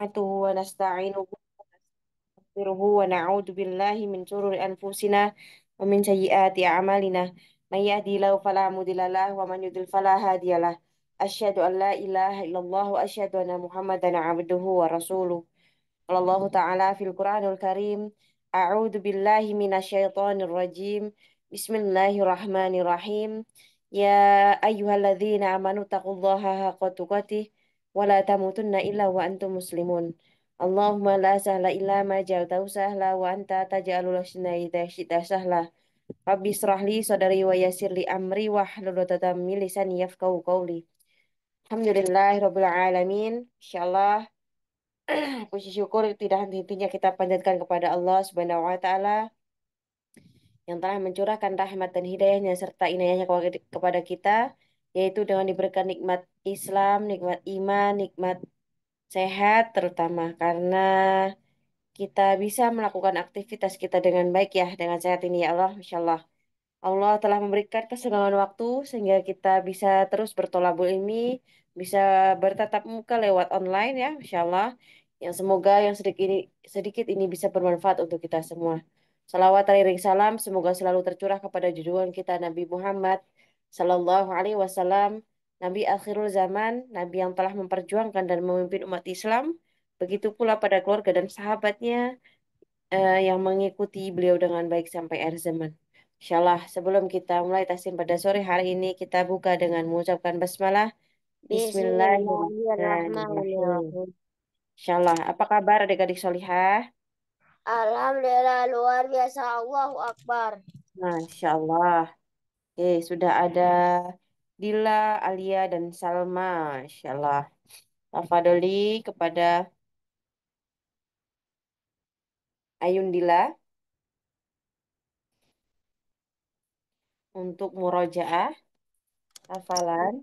نحمده ونستعينه ونستغفره ونعوذ بالله من شرور أنفسنا ومن سيئات أعمالنا من يهدي الله فلا مضل له ومن يضلل فلا هادي له أشهد أن لا إله إلا الله وأشهد أن محمدا عبده ورسوله قال الله تعالى في القرآن الكريم أعوذ بالله من الشيطان الرجيم بسم الله الرحمن الرحيم يا أيها الذين آمنوا اتقوا الله حق تقاته wala tamutunna illa wa antum muslimun. Allah la sahla illa ma ja'alta sahla wa anta taj'alul husna idza syi'ta sahla. Rabbi israh li sadri wa yassir amri wa hlul ladam milisan lisani yafqahu qawli. Alhamdulillah rabbil alamin. Insyaallah puji syukur tidak henti-hentinya kita panjatkan kepada Allah Subhanahu wa taala yang telah mencurahkan rahmat dan hidayahnya serta inayahnya kepada kita yaitu dengan diberikan nikmat Islam, nikmat iman, nikmat sehat terutama karena kita bisa melakukan aktivitas kita dengan baik ya dengan sehat ini ya Allah insya Allah Allah telah memberikan kesenangan waktu sehingga kita bisa terus bertolabul ini, bisa bertatap muka lewat online ya insya Allah. yang semoga yang sedikit ini sedikit ini bisa bermanfaat untuk kita semua Salawat dan salam semoga selalu tercurah kepada judul kita Nabi Muhammad Shallallahu Alaihi Wasallam, Nabi akhirul zaman, Nabi yang telah memperjuangkan dan memimpin umat Islam, begitu pula pada keluarga dan sahabatnya uh, yang mengikuti beliau dengan baik sampai akhir zaman. Insyaallah sebelum kita mulai taslim pada sore hari ini kita buka dengan mengucapkan basmalah. Bismillahirrahmanirrahim. Insyaallah. Apa kabar adik-adik solihah? Alhamdulillah luar biasa Allahu Akbar. Masya Allah. Oke, sudah ada Dila, Alia, dan Salma. insya Allah. Tafadoli kepada Ayun Dila. Untuk murojaah, hafalan.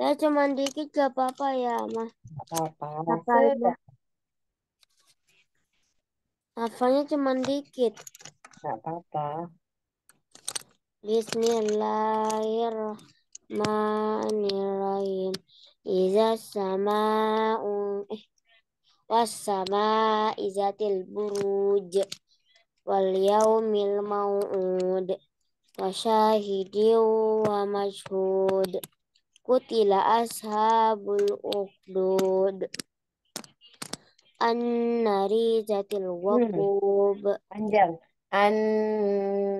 Ya cuma dikit gak apa-apa ya, Mas. Apa-apa. Hafalnya cuma dikit. Gak apa-apa. Bismillahirrahmanirrahim. Iza sama'u eh sama izatil buruj wal yaumil mau'ud wasyahidiu wa mashhud kutila ashabul uqdud an nari wakub. Hmm. waqub panjang an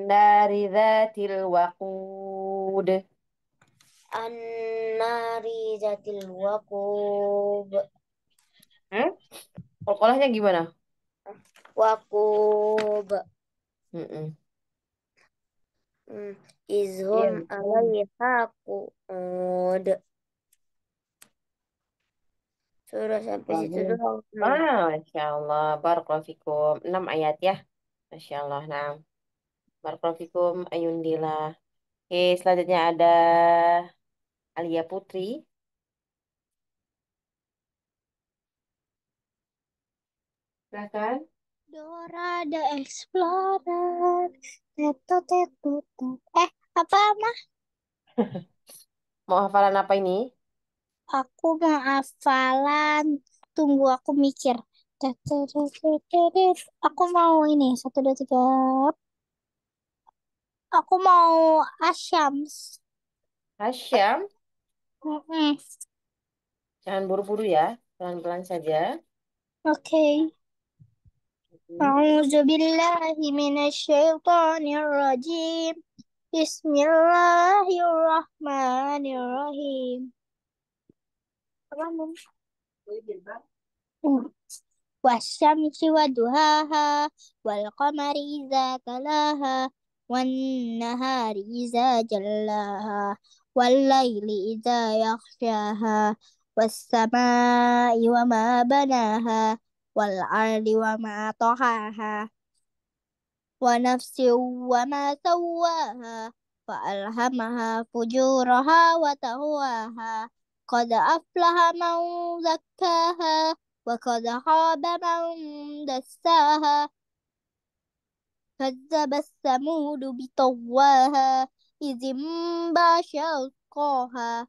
nari zatil waqud an nari zatil hmm? kolkolahnya gimana wakub mm -mm. izhum iya. alaiha Suruh sampai situ doang. Hmm. Masya Allah, Barakallahu Fikum. 6 ayat ya. Masya Allah. Nah, Barakofikum Ayundillah. Oke, selanjutnya ada Alia Putri. Silakan. Dora the Explorer. Teto teto Eh, apa mah? mau hafalan apa ini? Aku mau hafalan. Tunggu aku mikir. Aku mau ini satu dua tiga. Aku mau Ashams. Asham. Jangan buru-buru ya, pelan-pelan saja. Oke. Bismillahirrahmanirrahim. Bismillahirrahmanirrahim. Selamat. Boleh Mm-hmm. والشمس وضحاها والقمر إذا تلاها والنهار إذا جلاها والليل إذا يغشاها والسماء وما بناها والأرض وما طحاها ونفس وما سواها فألهمها فجورها وتهواها قد أفلح من زكاها وقد خاب من دساها كذب الثمود بطواها إذ انبعش ألقاها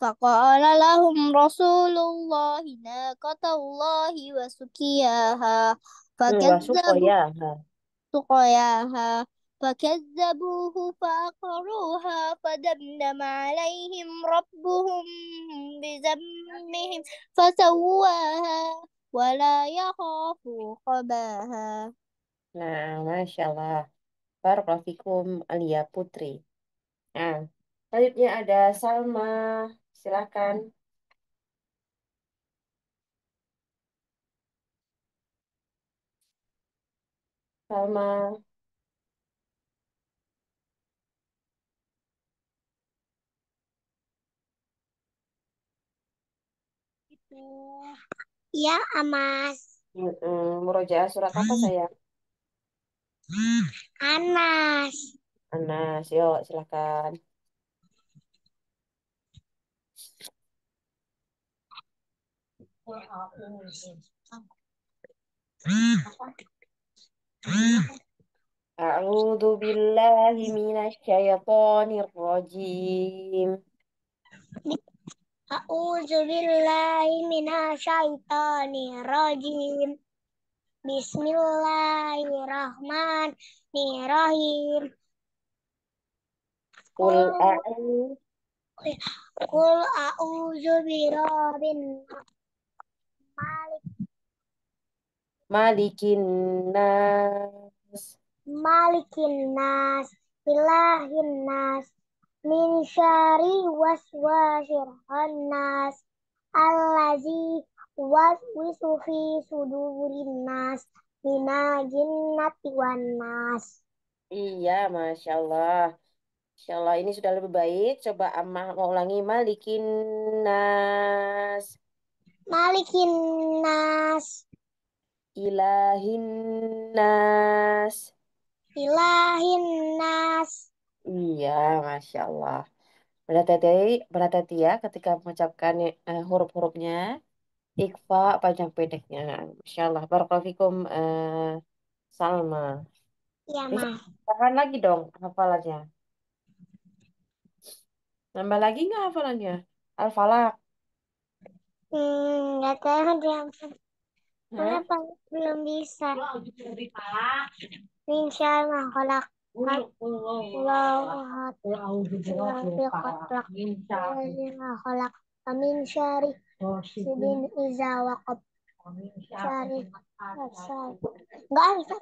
فقال لهم رسول الله ناقة الله وسقياها فكذبوا سقياها فكذبوه فأقروها فدمدم عليهم ربهم بذنبهم فسواها ولا يخاف عقباها Nah, Masya Allah. Barakulahikum Alia Putri. Nah, selanjutnya ada Salma. Silakan. Salma. Ya, Amas. Murojaah mm surat apa hmm. saya? Anas. Anas, yuk silakan. Hmm. Aku tuh bilang, "Gimana sih, kayak poni rojim?" A'udzu billahi minasyaitonirrajim. Bismillahirrahmanirrahim. Kul a'udzu Kul a'udzu birabbin Malik. Malikin nas. Malikin nas. Ilahin nas min syari waswasir khannas allazi waswisu fi sudurin nas minal jinnati wan nas. Iya, masyaAllah. Allah. ini sudah lebih baik. Coba Amah mau ulangi. Malikin nas. Malikin nas. Ilahin nas. Ilahin nas. Iya, Masya Allah. Berhati-hati, berhati-hati ya ketika mengucapkan uh, huruf-hurufnya. Ikfa panjang pendeknya. Masya Allah. Barakallahu uh, Salma. Iya, Bisa Mas. lagi dong hafalannya. Nambah lagi nggak hafalannya? Al-Falaq. Hmm, nggak tahu dia Hah? kenapa belum bisa. Insya Allah kolak. Kan iya. ah, Amin syari sidin iza waqab oh, syari enggak bisa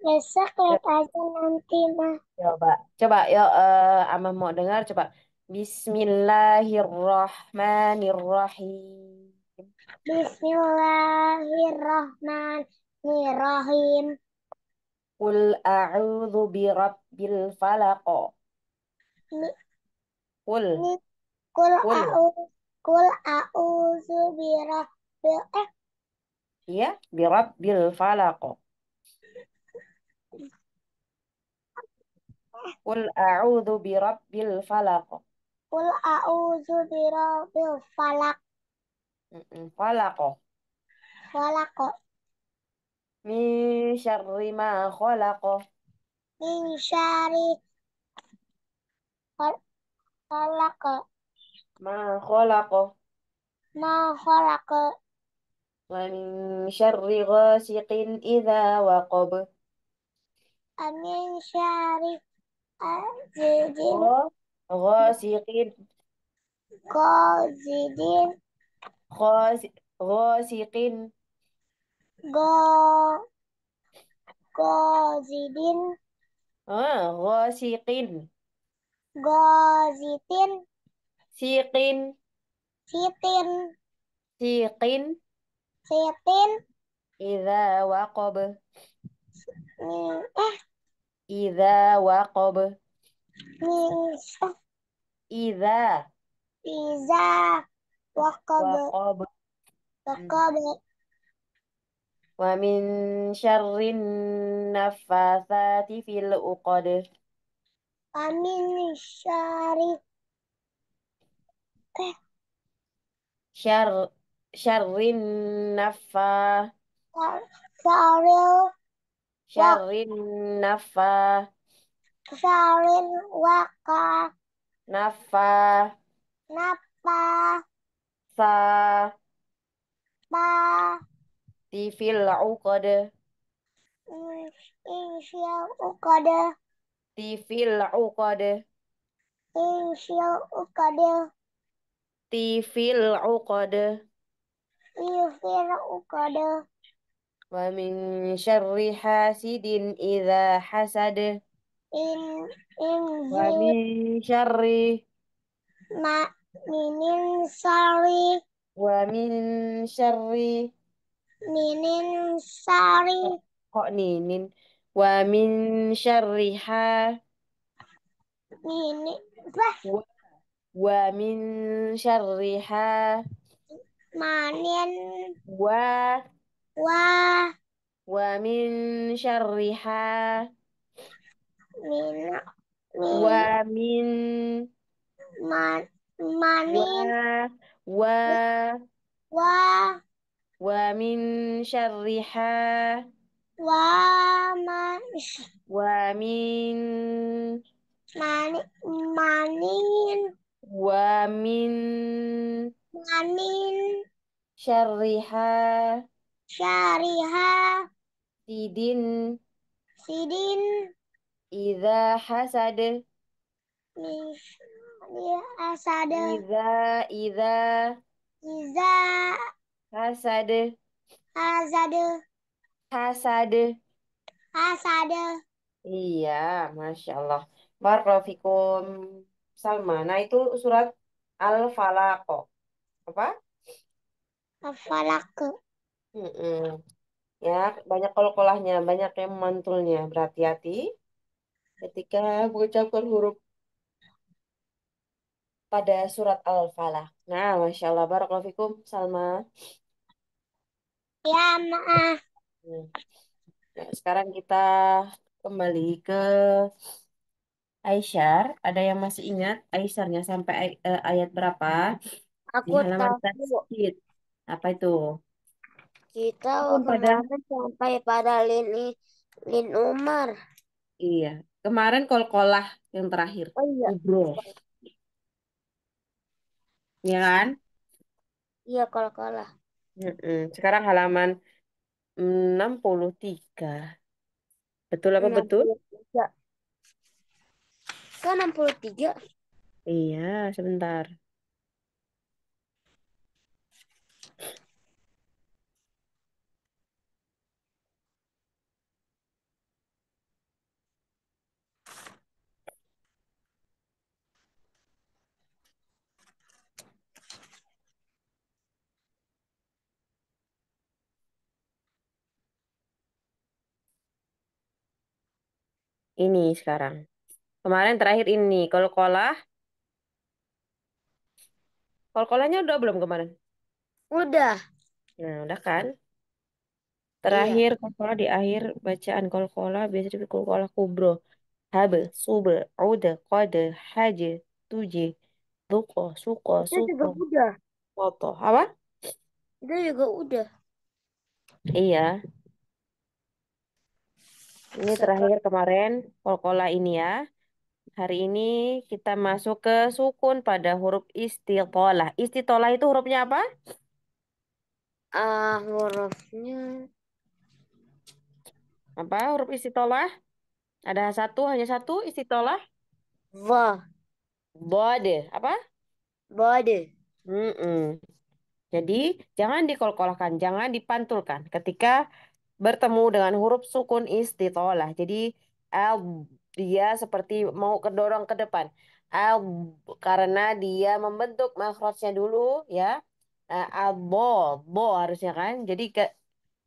besok lihat aja nanti mah coba coba ya uh, eh, ama mau dengar coba Bismillahirrahmanirrahim Bismillahirrahmanirrahim قل أعوذ برب الفلق قل قل أعوذ قل أعوذ برب يا برب الفلق قل أعوذ برب الفلق قل أعوذ برب الفلق فلق فلق من شر ما خلق من شر خلق ما خلق ما خلق ومن شر غاسق إذا وقب ومن شر غاسق غاسق غاسق Go Gozidin. Ah, gosikin. Gozitin. Sikin. Sitin. Sikin. Sitin. Iza waqob. Min, eh. Iza waqob. Min, eh. Iza. waqab waqab Waqob. Waqob. Wa min syarrin naffatsati fil 'uqad. Wa min syarri eh syar syarrin naffa syarril syarrin naffa syarrin waqa naffa sa ba Tifil uqad. Insyal uqad. Tifil uqad. Di uqad. Tifil uqad. Tifil uqad. Wa min syarri hasidin idza hasad. In in wa min syarri ma min syarri wa min syarri Ninin sari. Kok ninin? Wa min syarriha. Ninin, Bah. Wa, wa min syarriha. Manin. Wa. Wa. Wa min syarriha. Min. min. Wa min. Man, manin. Wa. Wa. wa Wa min syarriha Wa man Wa min Mani Manin Wa min Manin Syarriha Syariha Sidin Sidin Iza hasad Iza hasad Iza Iza Iza Hasade. Hasade. Hasade. Hasade. Iya, Masya Allah. Barakulahikum Salma. Nah itu surat Al-Falako. Apa? Al-Falako. Mm -mm. Ya, banyak kol-kolahnya, banyak yang mantulnya. Berhati-hati ketika mengucapkan huruf pada surat Al-Falaq. Nah, Masya Allah, Barakallahu Fikum, Salma. Ya, maaf. Hmm. Nah, sekarang kita kembali ke Aisyar. Ada yang masih ingat Aisyarnya sampai ay- eh, ayat berapa? Di halaman tahu Tersebut. Apa itu? kita pada sampai pada lini lin Umar. iya. Kemarin kol-kolah yang terakhir. Oh iya. Ubro ya kan? Iya, kalau kalah. Mm-mm. Sekarang halaman 63. Betul apa betul? 63. Kan 63? Iya, sebentar. ini sekarang. Kemarin terakhir ini. Kol-kolah. Kol-kolahnya udah belum kemarin? Udah. Nah, udah kan? Iya. Terakhir kol-kolah di akhir bacaan kol-kolah. Biasanya di kol-kolah kubro. Habe, sube, ude, kode, haje, tuje, duko, suko, Itu juga suko, udah. Apa? Itu juga udah. Iya. Ini terakhir kemarin kolkola ini ya. Hari ini kita masuk ke sukun pada huruf istiqolah. Istiqolah itu hurufnya apa? Uh, hurufnya apa? Huruf istiqolah? Ada satu, hanya satu istiqolah? Wah, Bode. Apa? Bode. Mm -mm. Jadi jangan dikolkolahkan, jangan dipantulkan. Ketika bertemu dengan huruf sukun istitolah. Jadi al dia seperti mau kedorong ke depan. Al karena dia membentuk makrotnya dulu ya. al nah, bo bo harusnya kan. Jadi ke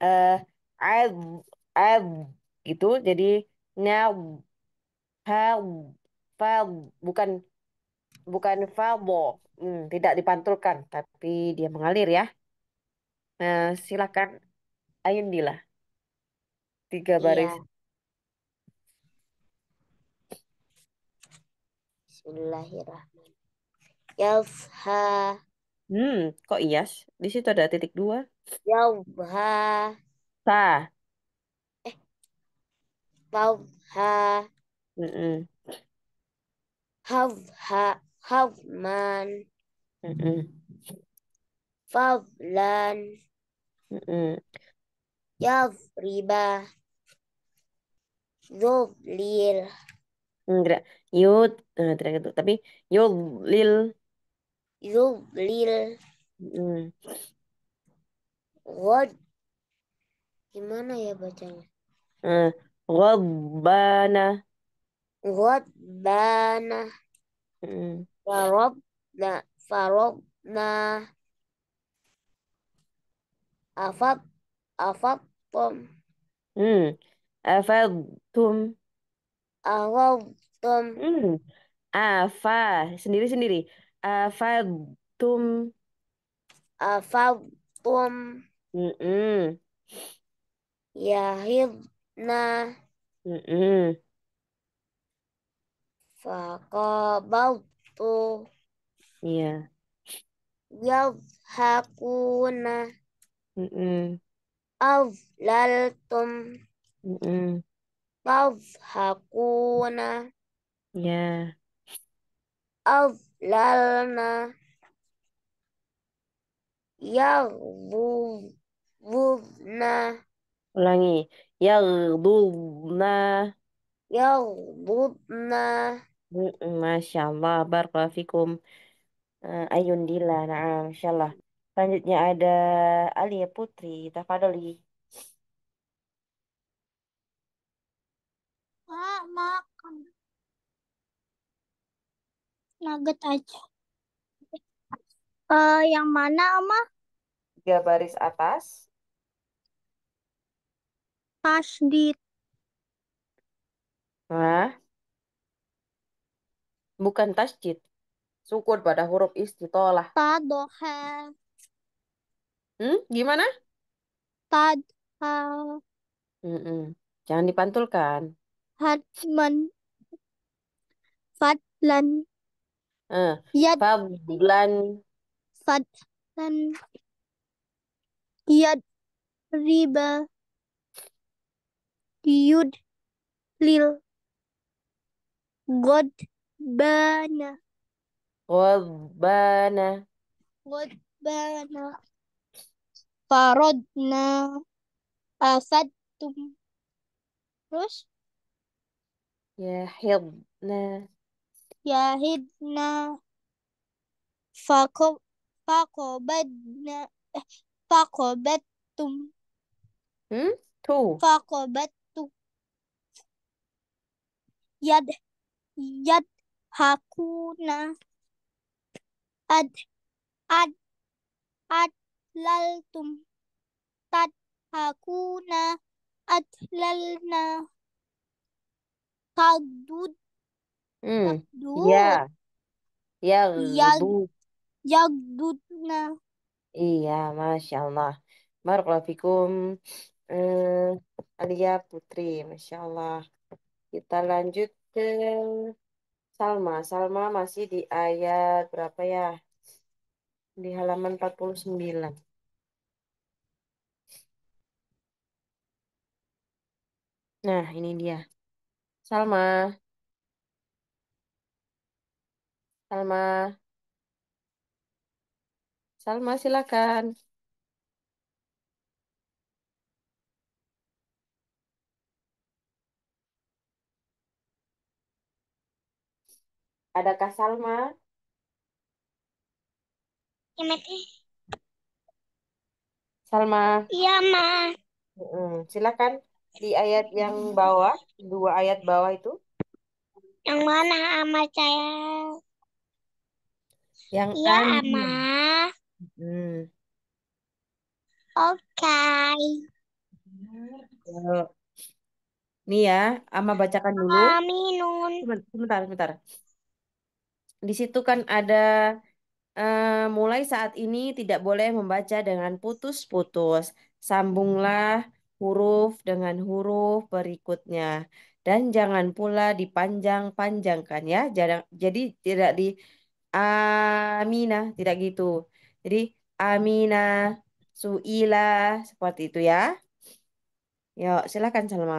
eh al al gitu. Jadi now hal fal bukan bukan bo. Hmm, tidak dipantulkan tapi dia mengalir ya. Nah, silakan dila tiga iya. baris. Iya. Bismillahirrahmanirrahim. Yazha. Hmm, kok iyas? Di situ ada titik dua. Yazha. Sa. Eh. Yazha. Mm -mm. Havha. Havman. Mm -mm. Fadlan. Mm -mm. Yadriba. Yublil. Enggak. Yud, eh, tidak gitu. Tapi yublil. Yublil. Hmm. Wad. Gimana ya bacanya? Eh, Rabbana. Rabbana. Hmm. Farobna. Farobna. Afab. Afab. Pom. Hmm. Afadtum. Afadtum. Hmm. Afa sendiri-sendiri. Afadtum. Afadtum. Mm -mm. Yahidna. Hmm. -mm. Faqabaltu. Iya. Yadhakuna. Mm -mm. Mm-mm. tadhakuna Ya. adlalna na, Ulangi. Yaghdudna. yaghdhubna Ya mm Masya Allah. Barakulahikum. fikum. Eh, ayun Dila. Nah, Masya Allah. Selanjutnya ada Alia Putri. Tafadoli. Pak, makan. Nugget aja. Uh, yang mana, Oma? Tiga baris atas. Pas di... Nah. Bukan tasjid. Syukur pada huruf istitolah. Tadoha. Hmm, gimana? Tad. Uh... Mm -mm. Jangan dipantulkan. Hatman. Fadlan. Uh, eh, Yad. Fadlan. Fadlan. Yad. Riba. Yud. Lil. God. Bana. god bana, God. Bana. Farodna. Afadtum. Terus? يحضن يهدنا فقب فقبدنا فقبتم هم؟ تو فقبتم يد يضحكون أد أد أدللتم تضحكون أدللنا Tadud. Hmm. Tadud. Iya. Ya. Yagdu. Yagdudna. Iya, Masya Allah. Barakallahu fikum. Eh, Alia Putri, Masya Allah. Kita lanjut ke Salma. Salma masih di ayat berapa ya? Di halaman 49. Nah, ini dia. Salma, Salma, Salma silakan. Adakah Salma? Iya, Salma. Iya, Ma. Mm Silakan. Di ayat yang bawah, dua ayat bawah itu? Yang mana ama saya? Yang Iya, ama Hmm. Oke. Okay. nih ya, Ama bacakan dulu. Aminun. Sebentar, sebentar. Di situ kan ada Uh, mulai saat ini tidak boleh membaca dengan putus-putus. Sambunglah huruf dengan huruf berikutnya. Dan jangan pula dipanjang-panjangkan ya. Jadi tidak di Amina tidak gitu. Jadi Amina Suila, seperti itu ya. Yuk, silakan Salma.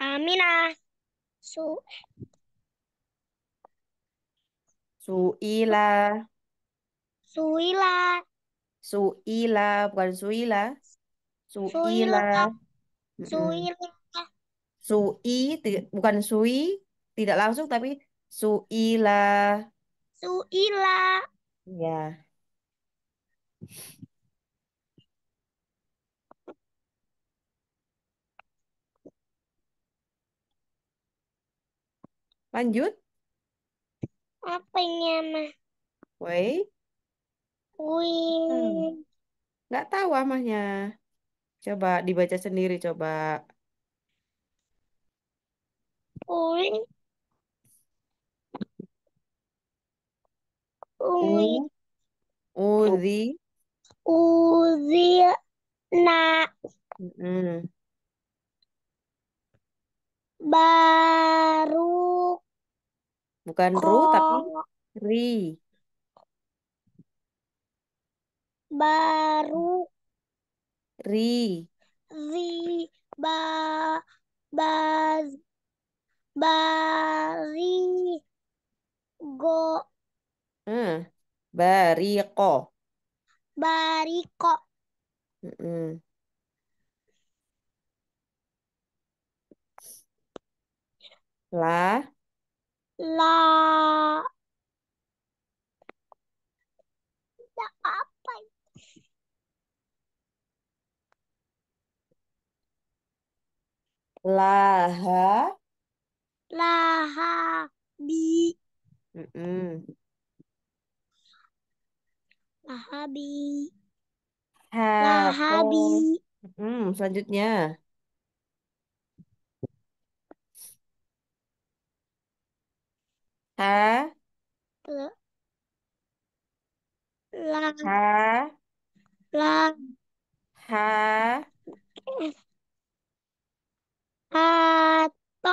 Amina Su Suila. Suila. Suila, bukan Suila. Sui lah. Sui lah. Sui, bukan sui, tidak langsung tapi suila. Suila. Ya. Lanjut. Apanya, mah? Wei, Wih. Hmm. Nggak tahu amahnya. Coba dibaca sendiri, coba. Ui, ui, U, Uzi. Na. mm, baru bukan ru tapi ri, baru Ri. Ri. Ba. Ba. Bari. Go. Hmm. Bariko. Bariko. hmm -mm. La. La. apa Laha. Laha Lahabi. Mm -mm. Lahabi. Laha bi. Mm, selanjutnya. Ha. La. Ha. La. Ha. Hato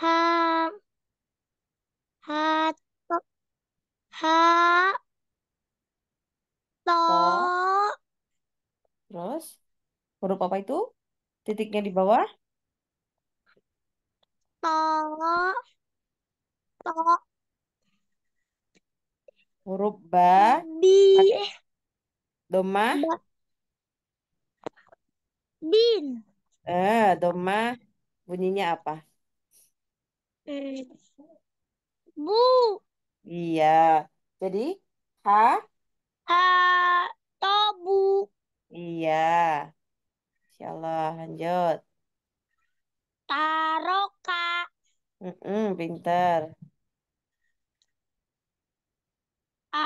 ha hato ha to terus huruf apa itu titiknya di bawah to to huruf ba di doma ba, bin Eh, domah bunyinya apa? Bu. Iya. Jadi ha ha tobu. Iya. Insyaallah lanjut. Taroka. Mm -mm, pinter. A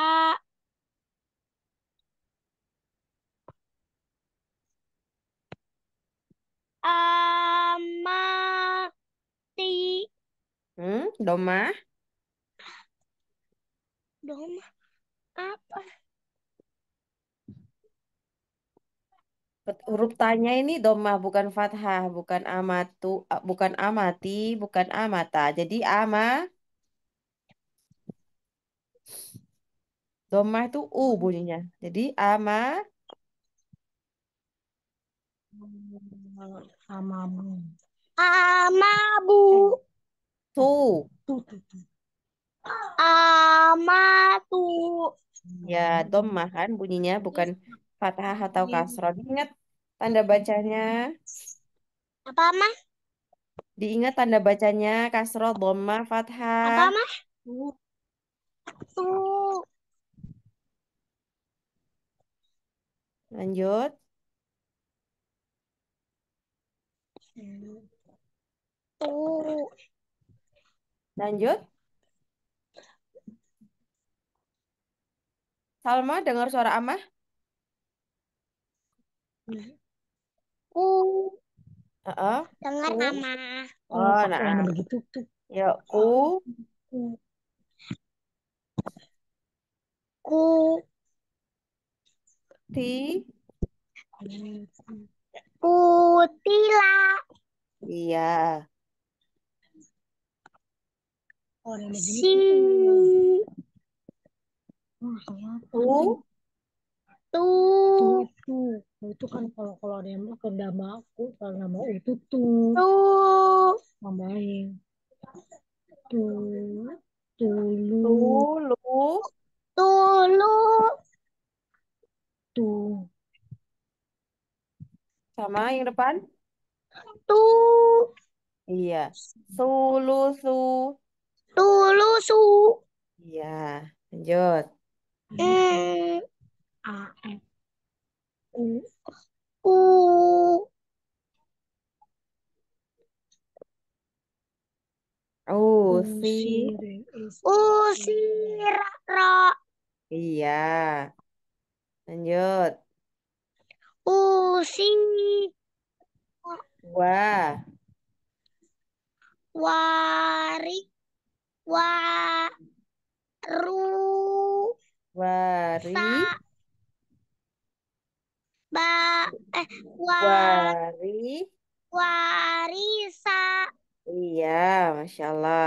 amati. Hmm, doma. Doma apa? Huruf tanya ini domah bukan fathah, bukan amatu, bukan amati, bukan amata. Jadi ama Domah itu u bunyinya. Jadi ama hmm. Sama bu. Ama bu. Tu. Tu. tu, tu. Ama tu. Ya, domah kan bunyinya bukan fathah atau iya. kasroh. Ingat tanda bacanya. Apa, Ma? Diingat tanda bacanya kasroh, doma, fathah. Apa, Ma? Tu. tu. Lanjut. Uh. Lanjut. Salma dengar suara Amah? Ku. Uh -uh. Dengar ku. Amah. Oh, nah. Begitu tuh. Ya, ku. Ku. Ti putila Iya. Oh, si. Oh, tu. Tu. Tu. Itu kan kalau kalau ada yang mau kendama aku, kalau nama itu tu. Tu. tuh Tu. Tulu. Tulu. Tulu. Tu. Sama yang depan? Tu. Iya. Sulusu. Tulusu. Iya. Lanjut. e A. U. U. Usir. Usira. Iya. Lanjut. Usi. wah oh, wari waru Wari. Sa. Ba. Eh, wa, wari. Warisa. Iya, Masya Allah.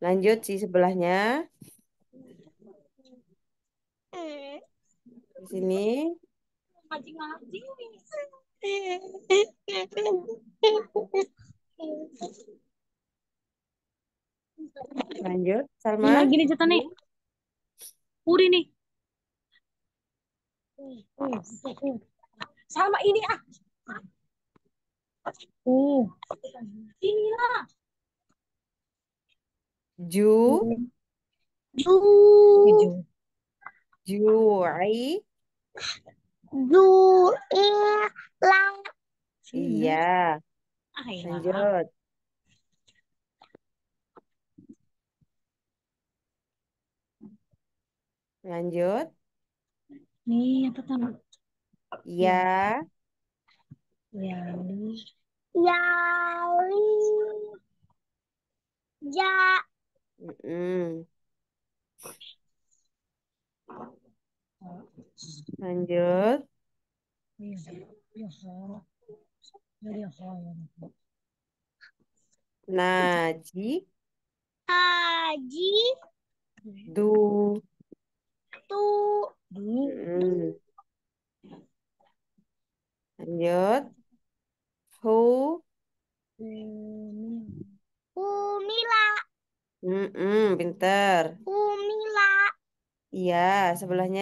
Lanjut si sebelahnya. Hmm. Di sini lanjut Salma nah, gini cerita nih Puri nih sama ini ah uh. inilah ju ju ju juri Zuilang. E, iya. Ah, iya. Lanjut. Lanjut. Nih, apa tahu? Ya. Ya. Yali. Ya. Mm -mm. Lanjut. Naji. Naji, Du. Tu. Du. Hmm. Lanjut. Hu. Umila. hmm -mm, pinter. Umila. Iya, sebelahnya.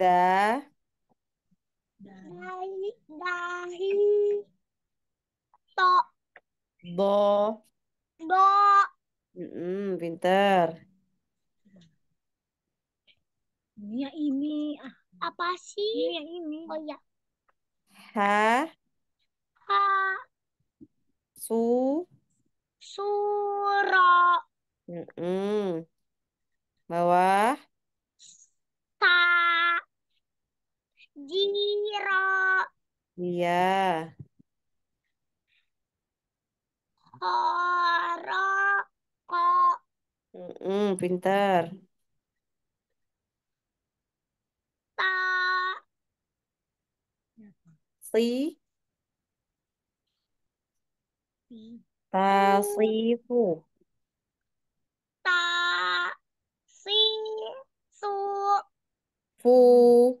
Da. Dahi. Dahi. To. bo bo Mm -mm, pinter. Ini yang ah, ini. Apa sih? Ini yang ini. Oh ya. Ha. Ha. Su. Suro. Mm -mm. Bawah. Ta. Jiro. Iya. Ko. Mm -mm, pintar. Ta. Si. Ta si fu, Ta si su. Fu.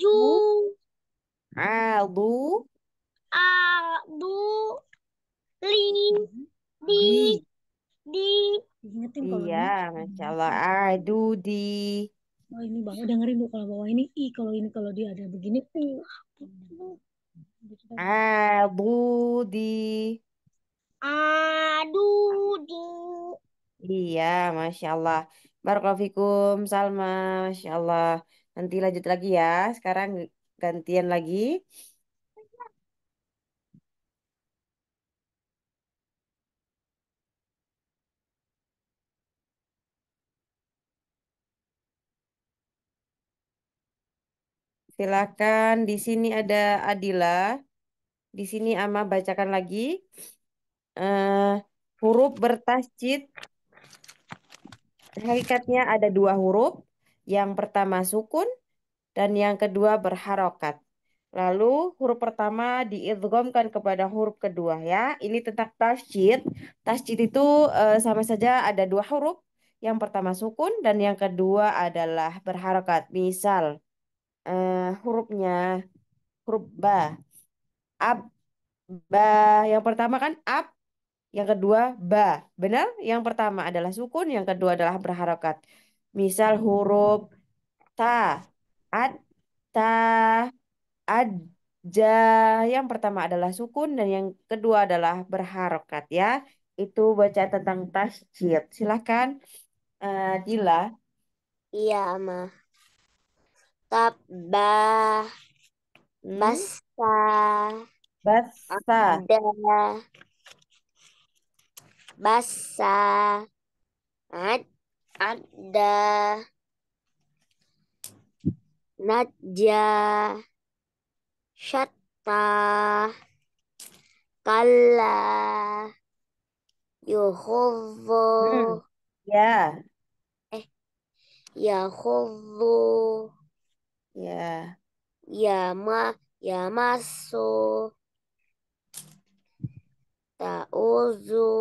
Aju. adu, adu, Li. Di. Di. Diingetin kalau Iya, Masya Allah. Adu di. Oh ini bawah dengerin bu kalau bawah ini i kalau ini kalau dia ada begini u. Abu di. Adu di. Iya, Masya Allah. Barakalafikum, Salma. Masya Allah. Nanti lanjut lagi ya. Sekarang gantian lagi. Silakan di sini ada Adila. Di sini Ama bacakan lagi. Uh, huruf bertasjid hakikatnya ada dua huruf yang pertama sukun dan yang kedua berharokat. Lalu huruf pertama diidgomkan kepada huruf kedua ya. Ini tentang tasjid. Tasjid itu e, sama saja ada dua huruf. Yang pertama sukun dan yang kedua adalah berharokat. Misal e, hurufnya huruf ba. Ab ba. Yang pertama kan ab, yang kedua ba. Benar? Yang pertama adalah sukun, yang kedua adalah berharokat. Misal huruf ta, ad, ta, ja. Yang pertama adalah sukun dan yang kedua adalah berharokat ya. Itu baca tentang tasjid. Silahkan, uh, eh, Dila. Iya, Ma. Tabah. Hmm? Basa. Basa. Ada. Basa. Ad ada Nadja, Syatta Kala Yohovo, hmm. Ya yeah. Eh Yohovo Ya yeah. Yama Yamasu Ta'uzu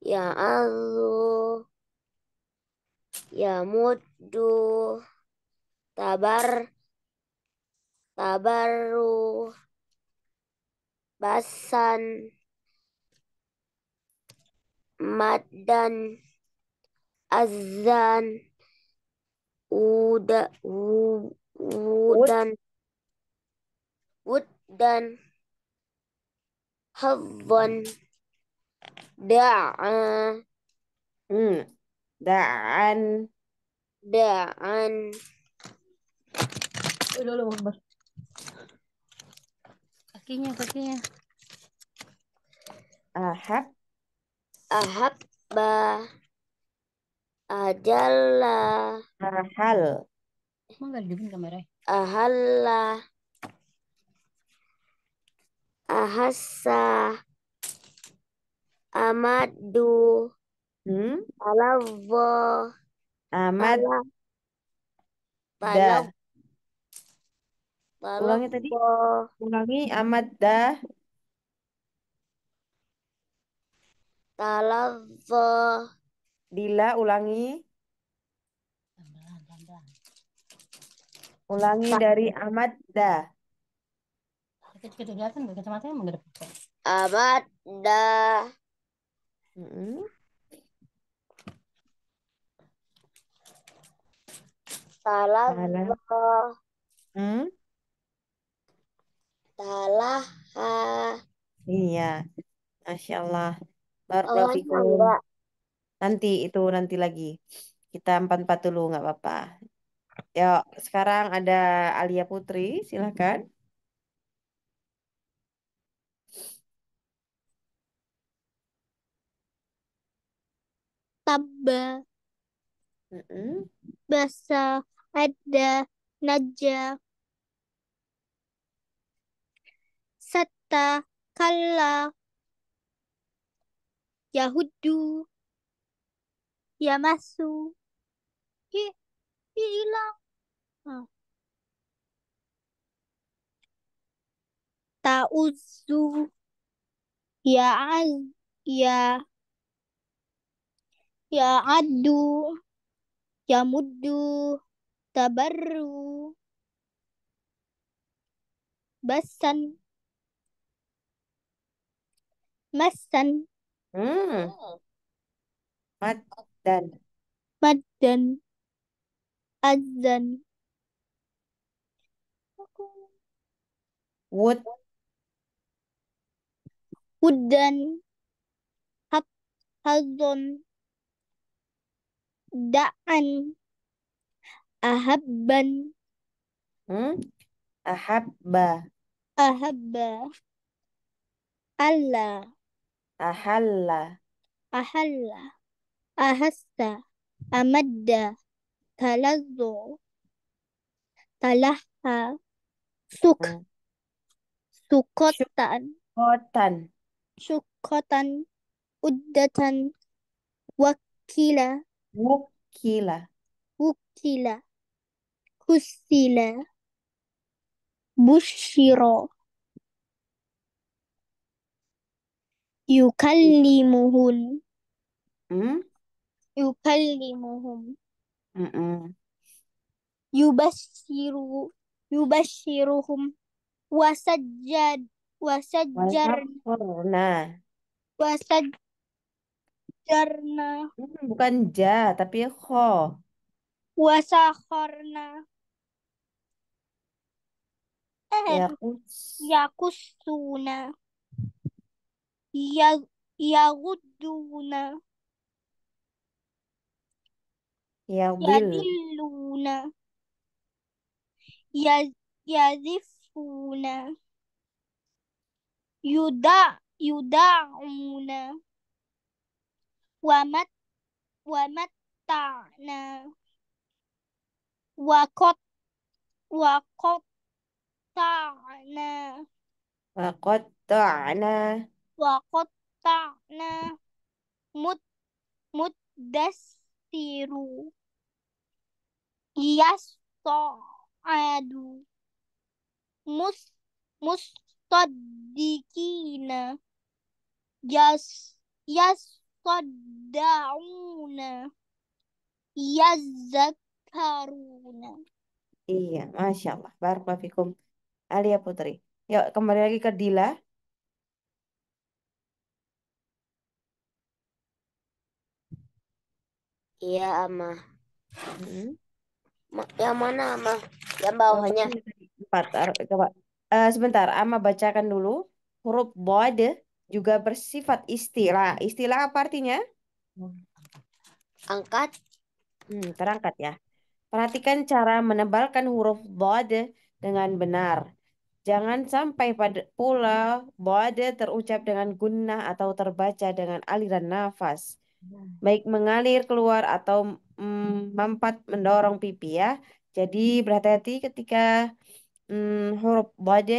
Ya Allah. Ya muddu. Tabar. Tabaru. Basan. Madan. Azan. Uda. Udan Udan Havan. Da'an. Hmm. Da'an. Da'an. Dulu Akbar. Kakinya, kakinya. Ahab. Ahab ba ajalla ahal ahalla ahassa Amadu. Hmm? Palavo. Amad. Palavo. Ulangi tadi. Ulangi da. talavo Dila ulangi. Ulangi dari amat da. amat kelihatan, kacamata yang mm mm-hmm. Salah. Salah. Hmm? Salah. Iya. Masya Allah. Barakallahu oh, Nanti itu nanti lagi. Kita empat-empat dulu nggak apa-apa. Ya, sekarang ada Alia Putri, silakan. taba mm hmm basa ada naja satta kala, Yahudu. yamasu ih ih hilang ta'uzu ya ya Ya adu, ya mudu, tabarru, basan, masan. Hmm. hmm. Madan. Madan. Azan. Wood. Wooden. Hab. Hazon da'an ahabban hmm? ahabba ahabba alla ahalla ahalla ahassa amadda talazzu talaha suk hmm. sukotan sukotan sukotan uddatan wakila Wukila. Wukila. Kusila. Bushiro. Yukallimuhun. Hmm? Yukallimuhum. Mm -mm. Yubashiru. Yubashiruhum. Wasajjad. Wasajjar. Wasajjar karena hmm, bukan ja, tapi kho. Wasakhorna. karena eh, Yakus. Yakusuna. Ya, yaguduna. Ya Yadiluna. Ya, yazifuna. Yuda, yudauna wamat wamat ta'na wakot wakot ta'na wakot ta'na wakot ta'na mud muddasiru yasta'adu mus mustadikina yas yas yatasaddauna yazakkaruna. Iya, Masya Allah. Barakulahikum. Alia Putri. Yuk, kembali lagi ke Dila. Iya, Ama. Hmm. Yang mana, Ama? Yang bawahnya. Empat, coba. Uh, sebentar, Ama bacakan dulu. Huruf bode juga bersifat istilah. Istilah apa artinya? Angkat. Hmm, terangkat ya. Perhatikan cara menebalkan huruf bod dengan benar. Jangan sampai pada pula bod terucap dengan gunnah atau terbaca dengan aliran nafas. Baik mengalir keluar atau mm, mampat mendorong pipi ya. Jadi berhati-hati ketika mm, huruf bod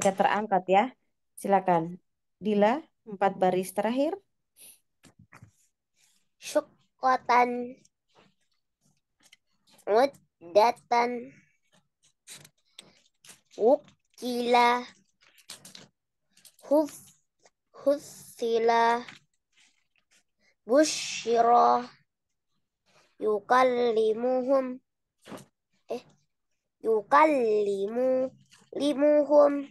ketika terangkat ya. Silakan. Dila, empat baris terakhir. Syukotan Muddatan Wukila Huf Husila bushiro Yukallimuhum Eh Yukallimu Limuhum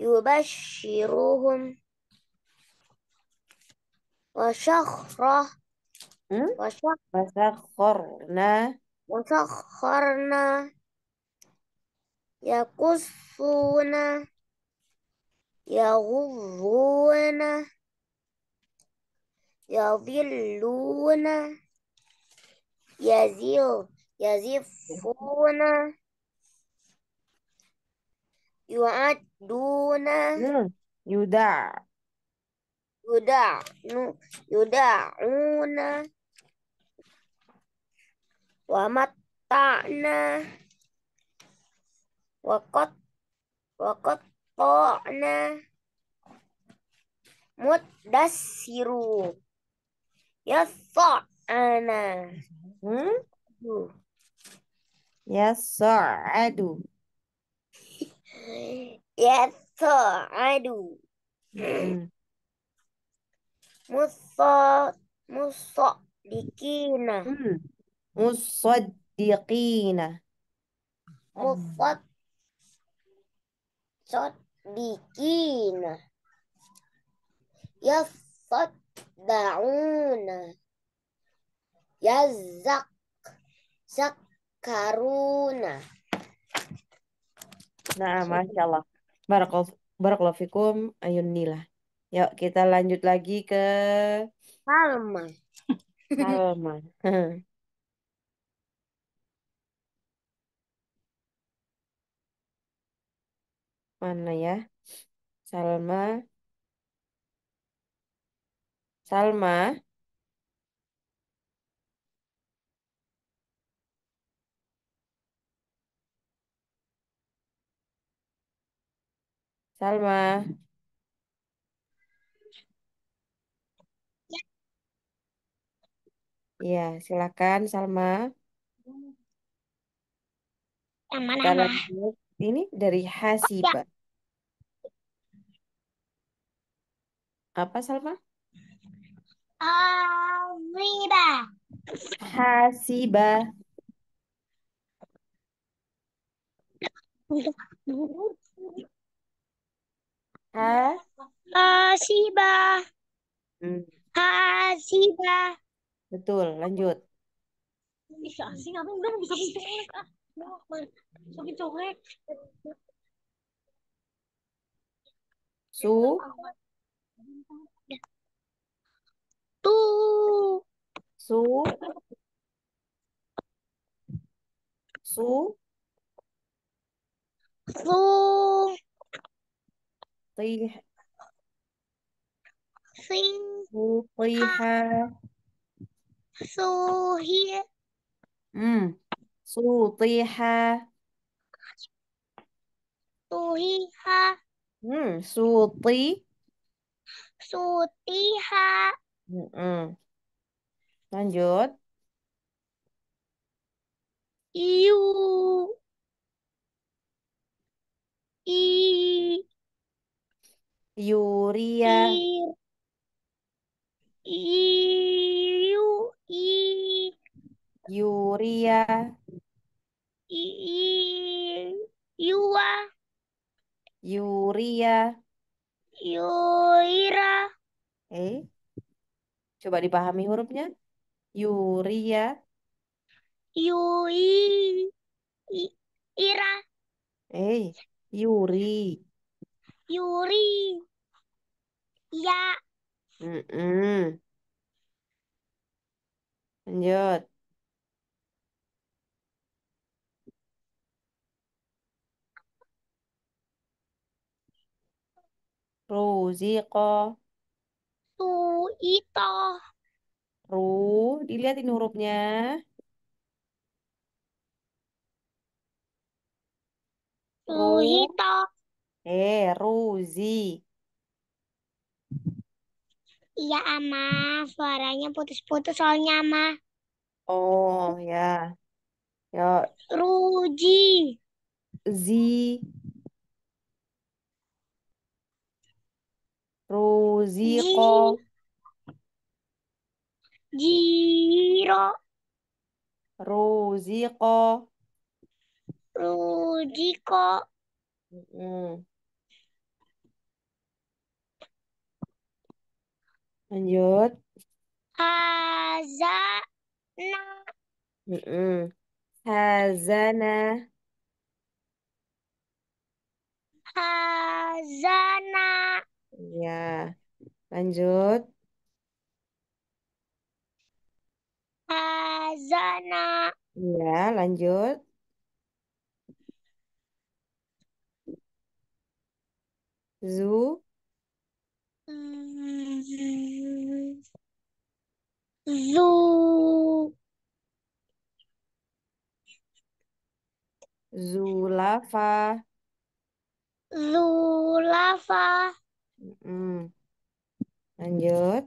يبشرهم وشخرة وسخرنا وسخرنا يقصون يغضون يظلون يزيف يزفون yu'aduna Hmm, yuda. yuda, nu yuda una wa na wa qat wa qatta'na mudassiru ana, Hmm? adu. Yes, sir, I do. Mm. Musa, Musa, dikina. Mm. Musaddiqina. Musad Saddiqina. Yasaddauna. Yazak Zakaruna. Nah, Masya Allah. barakalafikum, ayun nila. Yuk kita lanjut lagi ke Salma. Salma. Mana ya? Salma. Salma. Salma. Iya, silakan Salma. Yang mana? Dalam ini dari Hasiba. Ya. Apa Salma? Hasiba. Hasiba. Ha? Eh? Hasiba. Hmm. Hasiba. Betul, lanjut. Ih, asing apa udah bisa mencolek. Ah, Sakit Su. Tu. Su. Su. Su. طيح صيحة صوهي امم صوطيحة صوهيها صو طي صو طيحة lanjut iu يو Yuria. I, Yuria. Yua. Yuria. Yura. Eh, coba dipahami hurufnya. Yuria. Yui. Ira. Eh, Yuri. Yuri. Iya. Mm-mm. Lanjut. Tu Suito. Ru, dilihatin hurufnya. Ruhito eh, Ruzi. Iya, Ama. Suaranya putus-putus soalnya, Ama. Oh, ya. Ya. Ruji. Z, Ruziko. Jiro. Ruziko. Ruziko. -hmm. Lanjut. Hazana. Mm -mm. Hazana. Hazana. Ya, lanjut. Hazana. Ya, lanjut. zoo Zu. Zulafa. Zulafa. Mm. Lanjut.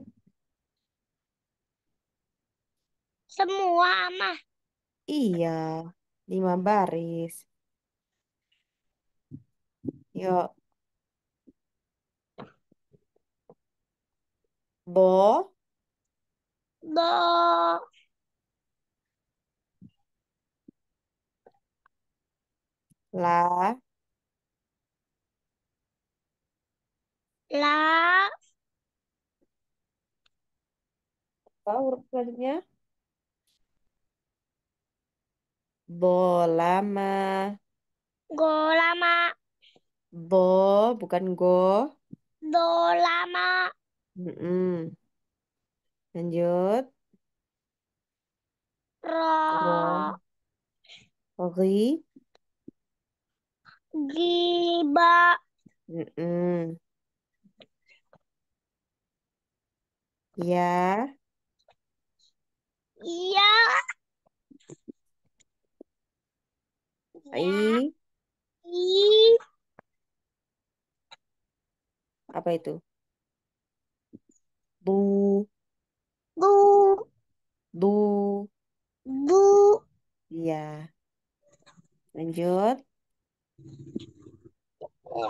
Semua mah. Iya, lima baris. Yuk. Bo. Bo. La. La. Apa huruf selanjutnya? Bolama. Golama. Bo, bukan go. Dolama. Mm-mm. Lanjut. Ra. Ri. Giba. Mm-mm. Ya. Iya. Ya. I. I. Apa itu? lu lu lu lu iya lanjut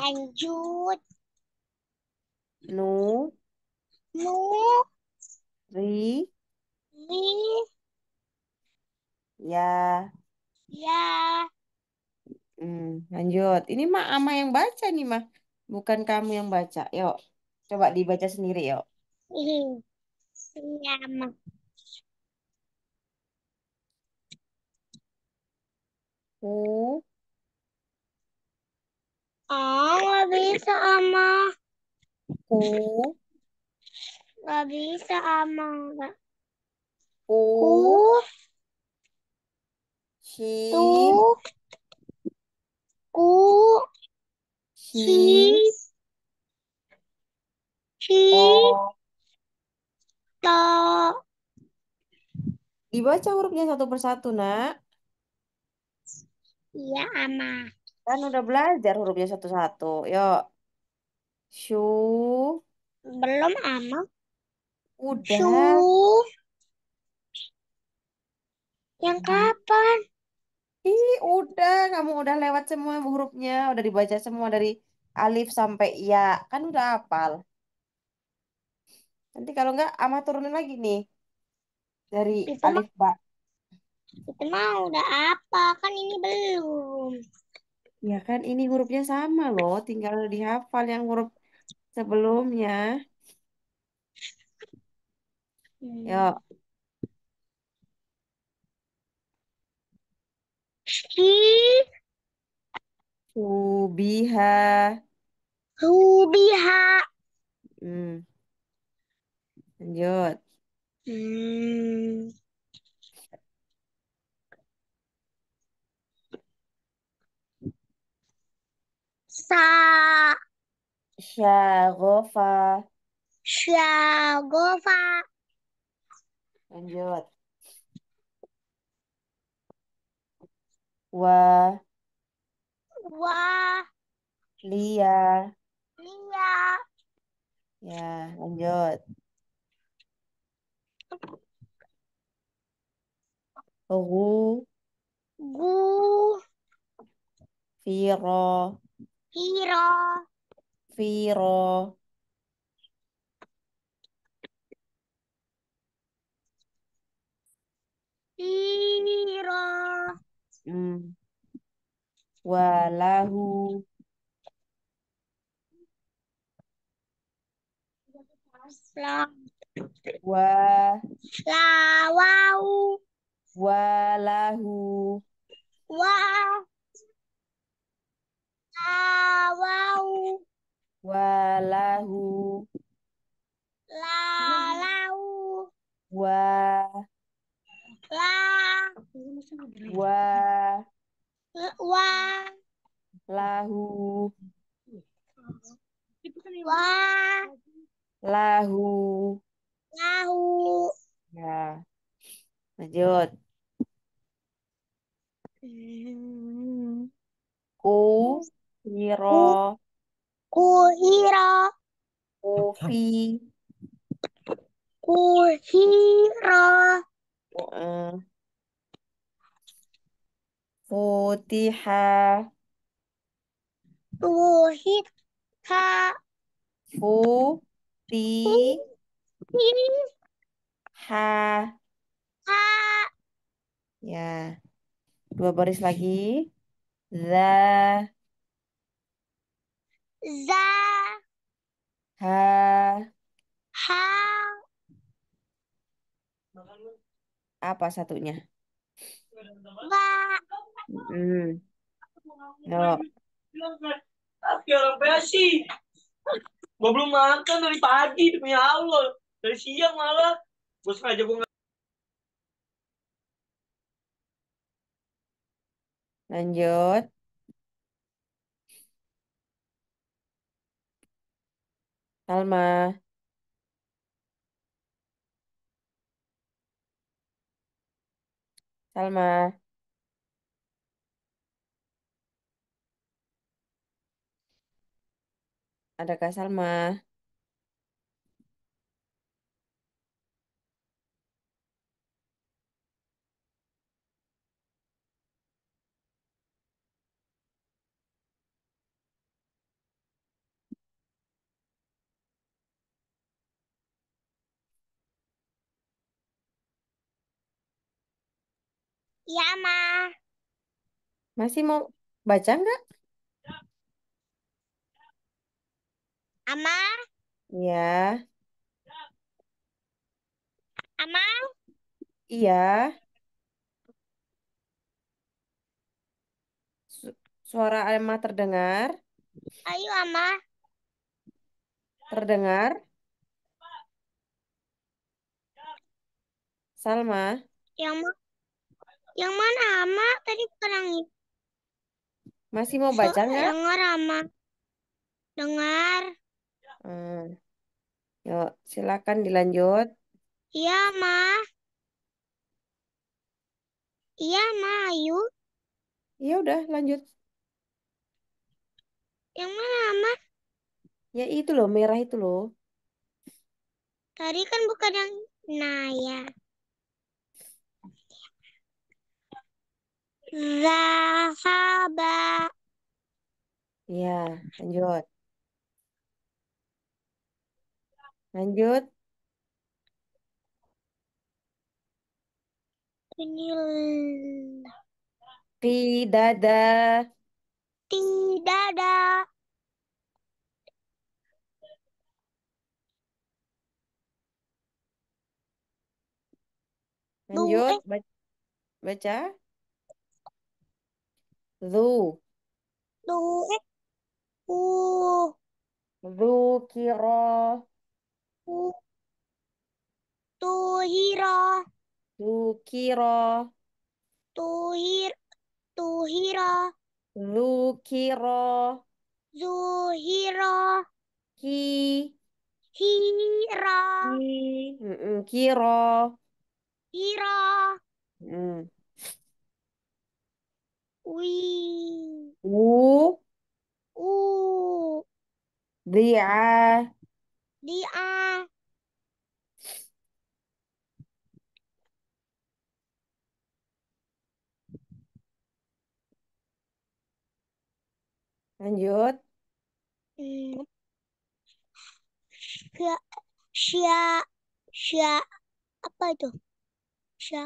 lanjut nu nu ri ri ya ya hmm, lanjut ini mah ama yang baca nih mah bukan kamu yang baca yuk coba dibaca sendiri yuk Nhầm. Ừ. Ờ, biết sao mà. Ừ. Là biết sao mà. Cú. Hí. Tú. Cú. Hí. Hí. to. Dibaca hurufnya satu persatu, nak. Iya, Ama. Kan udah belajar hurufnya satu-satu. Yuk. Shu. Belum, Ama. Udah. Shu. Yang hmm. kapan? Ih, udah. Kamu udah lewat semua hurufnya. Udah dibaca semua dari alif sampai ya. Kan udah hafal. Nanti kalau enggak, ama turunin lagi nih dari itu alif ba. Itu mah udah apa? Kan ini belum. Ya kan ini hurufnya sama loh, tinggal dihafal yang huruf sebelumnya. Hmm. Yuk. Hi. Subiha. Subiha. Hmm. Lanjut. Hmm. Sa. Syagofa. Syagofa. Lanjut. Wa. Wa. Lia. Lia. Ya, lanjut. Gu. Gu. Firo. Firo. Firo. Firo. Hmm. Walahu. Lahu. Wa. Lawau. Walahu. Wa. Lawau. Walahu. Lalau. Wa. La. Wa. Wa. Lahu. Wa. Lahu. Tahu. Ya. Lanjut. Ku hiro. Ku hiro. Kufi. Ku hiro. Eh. Futiha. Futiha. Futiha. H. H. Ya. Dua baris lagi. The. Za. Ha. Ha. Apa satunya? Ba. Hmm. No. Tapi orang basi. belum makan dari pagi demi Allah dari siang malah gue sengaja gue lanjut Alma Salma. Ada Kak Salma? Iya, Ma. Masih mau baca enggak? Ama. Iya. Ama. Iya. suara Ama terdengar? Ayo, Ama. Terdengar? Salma. Ya, Ma. Yang mana Ama? Tadi bukan itu Masih mau baca nggak? dengar Ama. Dengar. Hmm. Yuk, silakan dilanjut. Iya, Ma. Iya, Ma, ayo. Iya, udah lanjut. Yang mana, Ma? Ya itu loh, merah itu loh. Tadi kan bukan yang... Nah, ya. Zahaba. Ya, lanjut. Lanjut. Tidak ada. Tidak ada. Lanjut, baca. baca. ذو ذو ذو ذكر طهر ذكر طهر طهر ذكر ظهر كي هيرا كيرا هيرا uy u u dia dia lanjut Sya, sya, sya, apa itu? Sya,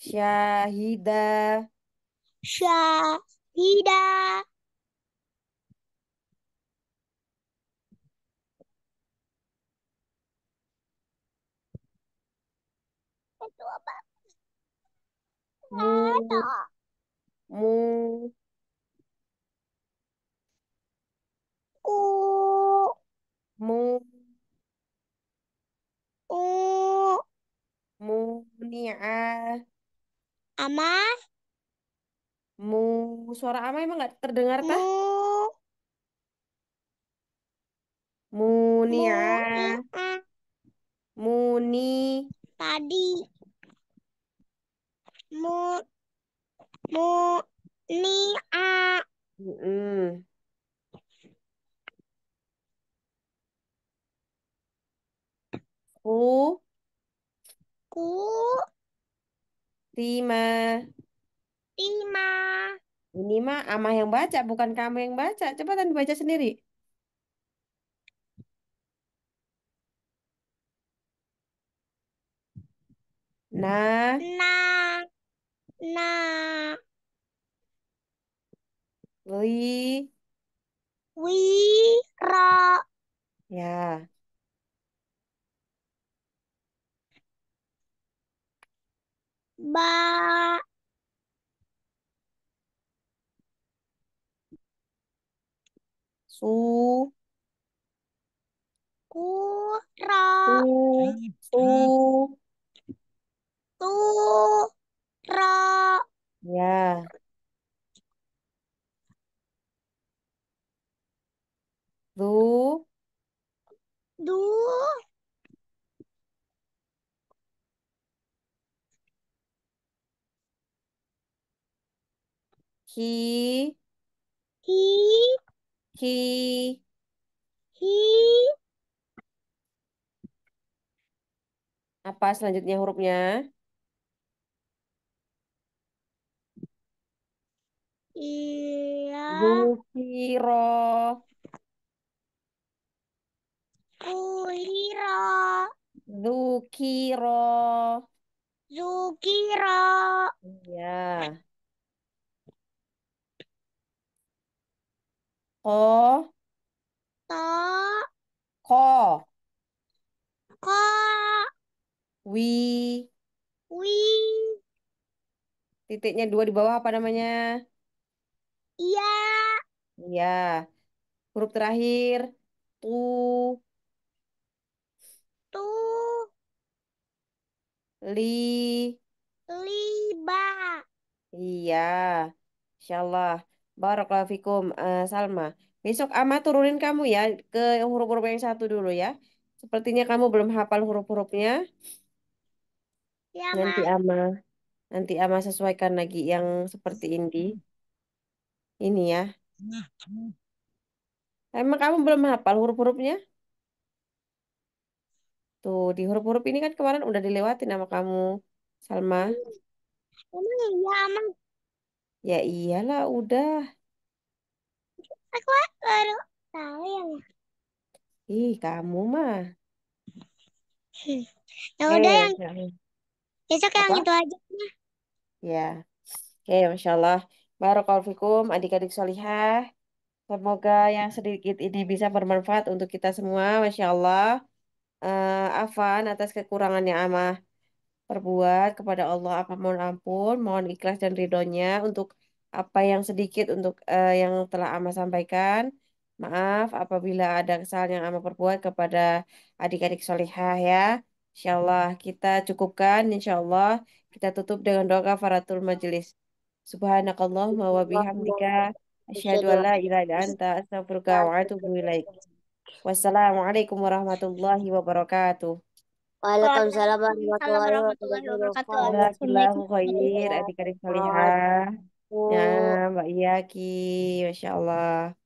Syahida. Syahida. Itu apa? Mu. Mu. U. Mu. Mu. Mu. Ama. Mu. Suara ama emang gak terdengar kah? Mu. Munia. Muni. Tadi. Mu. Mu. Nia. Mm -mm. Ku. Ku lima lima Ini mah ama yang baca, bukan kamu yang baca. Cepetan dibaca sendiri. Nah. Nah. Nah. wi Wi. Ro. Ya. ba su kura su tu ra ya du du He. He. He. He. Apa selanjutnya hurufnya? Iya. Gufiro. Kuhiro. Zukiro. Zukiro. Iya. Oh. ko to ko ko wi wi titiknya dua di bawah apa namanya iya iya huruf terakhir tu tu li liba iya insyaallah Barakallahu fikum, uh, Salma. Besok Ama turunin kamu ya ke huruf-huruf yang satu dulu ya. Sepertinya kamu belum hafal huruf-hurufnya. Ya, Nanti Ama, nanti Ama sesuaikan lagi yang seperti ini. Ini ya. Nah, Emang kamu belum hafal huruf-hurufnya? Tuh, di huruf-huruf ini kan kemarin udah dilewati nama kamu, Salma. Emang hmm. iya, Ya iyalah udah. Aku baru tahu ya. Ih, kamu mah. Hmm. ya eh, udah yang besok yang itu aja. Ya. Oke, ya Masya Allah. Barakalfikum, adik-adik solihah. Semoga yang sedikit ini bisa bermanfaat untuk kita semua, Masya Allah. Eh, afan atas kekurangannya Amah perbuat kepada Allah apa mohon ampun, mohon ikhlas dan ridhonya untuk apa yang sedikit untuk uh, yang telah Ama sampaikan. Maaf apabila ada kesalahan yang Ama perbuat kepada adik-adik solihah ya. Insyaallah kita cukupkan, insyaallah kita tutup dengan doa kafaratul majelis. Subhanakallahumma wa bihamdika asyhadu an la ilaha illa anta astaghfiruka wa atubu ilaik. Wassalamualaikum warahmatullahi wabarakatuh. Waalaikumsalam warahmatullahi wabarakatuh. aku khair adik-adik salihah. Ya, Mbak Iyaki, Masya Allah.